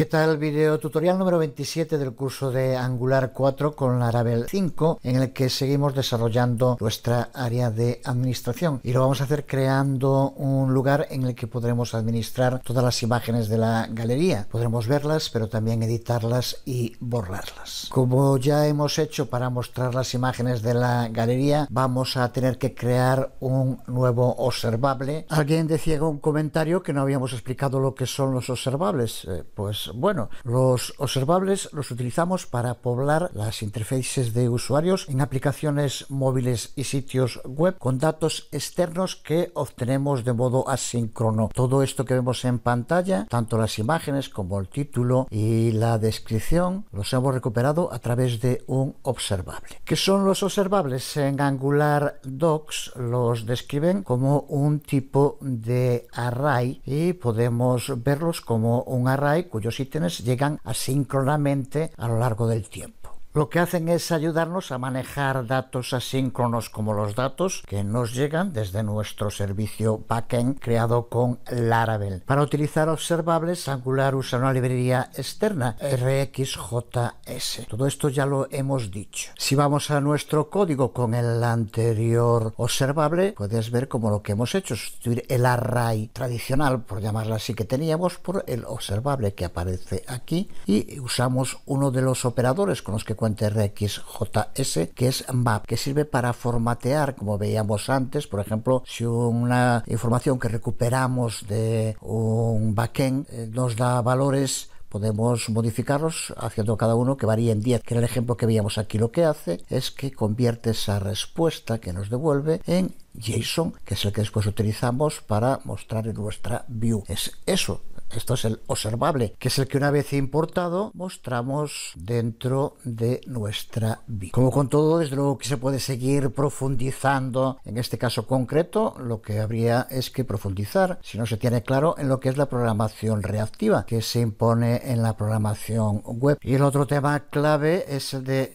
¿Qué tal el video tutorial número 27 del curso de Angular 4 con Laravel 5 en el que seguimos desarrollando nuestra área de administración y lo vamos a hacer creando un lugar en el que podremos administrar todas las imágenes de la galería. Podremos verlas pero también editarlas y borrarlas. Como ya hemos hecho para mostrar las imágenes de la galería vamos a tener que crear un nuevo observable. Alguien decía en un comentario que no habíamos explicado lo que son los observables. Eh, pues bueno, los observables los utilizamos para poblar las interfaces de usuarios en aplicaciones móviles y sitios web con datos externos que obtenemos de modo asíncrono. Todo esto que vemos en pantalla, tanto las imágenes como el título y la descripción, los hemos recuperado a través de un observable. ¿Qué son los observables? En Angular Docs los describen como un tipo de array y podemos verlos como un array cuyos ítems llegan asíncronamente a lo largo del tiempo lo que hacen es ayudarnos a manejar datos asíncronos como los datos que nos llegan desde nuestro servicio backend creado con Laravel. Para utilizar observables, Angular usa una librería externa RxJS. Todo esto ya lo hemos dicho. Si vamos a nuestro código con el anterior observable, puedes ver como lo que hemos hecho, es sustituir el array tradicional, por llamarla así, que teníamos por el observable que aparece aquí y usamos uno de los operadores con los que frecuente RxJS, que es map, que sirve para formatear, como veíamos antes, por ejemplo, si una información que recuperamos de un backend eh, nos da valores podemos modificarlos haciendo cada uno que varía en 10, que era el ejemplo que veíamos aquí. Lo que hace es que convierte esa respuesta que nos devuelve en JSON, que es el que después utilizamos para mostrar en nuestra view. Es eso esto es el observable, que es el que una vez importado mostramos dentro de nuestra vida. Como con todo, desde luego que se puede seguir profundizando en este caso concreto, lo que habría es que profundizar, si no se tiene claro, en lo que es la programación reactiva que se impone en la programación web. Y el otro tema clave es el de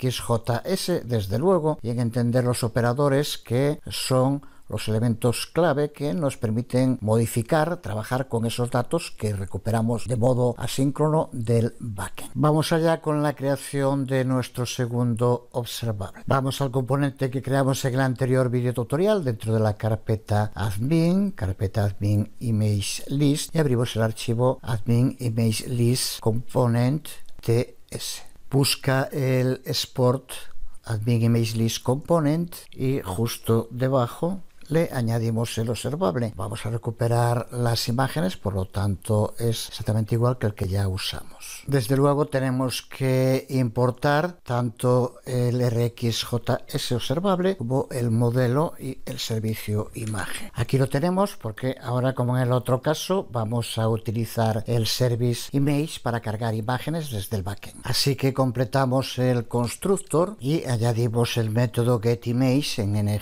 RxJS, desde luego, y en entender los operadores que son los elementos clave que nos permiten modificar, trabajar con esos datos que recuperamos de modo asíncrono del backend. Vamos allá con la creación de nuestro segundo observable. Vamos al componente que creamos en el anterior video tutorial dentro de la carpeta admin, carpeta admin image list y abrimos el archivo admin image list component ts. Busca el export admin image list component y justo debajo le añadimos el observable. Vamos a recuperar las imágenes, por lo tanto es exactamente igual que el que ya usamos. Desde luego tenemos que importar tanto el RxJS observable como el modelo y el servicio imagen. Aquí lo tenemos porque ahora como en el otro caso vamos a utilizar el service image para cargar imágenes desde el backend. Así que completamos el constructor y añadimos el método getImage en ng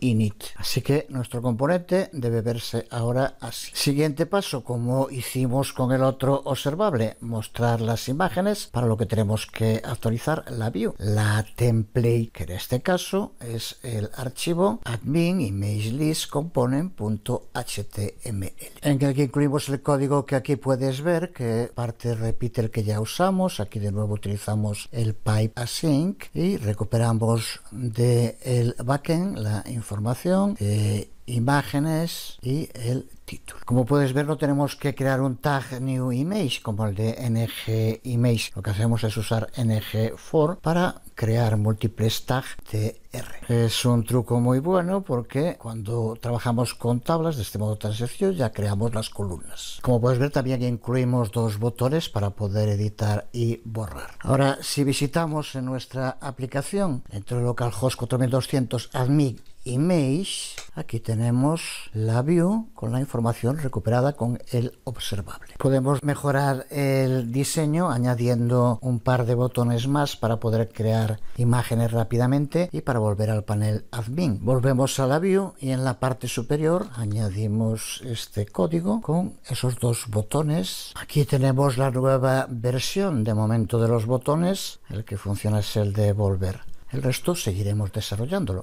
init. Así que nuestro componente debe verse ahora así. Siguiente paso, como hicimos con el otro observable, mostrar las imágenes para lo que tenemos que actualizar la view. La template, que en este caso es el archivo admin image list component.html, en el que incluimos el código que aquí puedes ver, que parte repite el que ya usamos. Aquí de nuevo utilizamos el pipe async y recuperamos del backend la información información, eh, imágenes y el título. Como puedes ver, no tenemos que crear un tag new image como el de ng image. Lo que hacemos es usar ng for para crear múltiples tags de R. Es un truco muy bueno porque cuando trabajamos con tablas de este modo tan sencillo ya creamos las columnas. Como puedes ver también incluimos dos botones para poder editar y borrar. Ahora si visitamos en nuestra aplicación dentro de localhost 4200 admin image, aquí tenemos la view con la información recuperada con el observable. Podemos mejorar el diseño añadiendo un par de botones más para poder crear imágenes rápidamente y para volver al panel admin. Volvemos a la view y en la parte superior añadimos este código con esos dos botones. Aquí tenemos la nueva versión de momento de los botones. El que funciona es el de volver. El resto seguiremos desarrollándolo.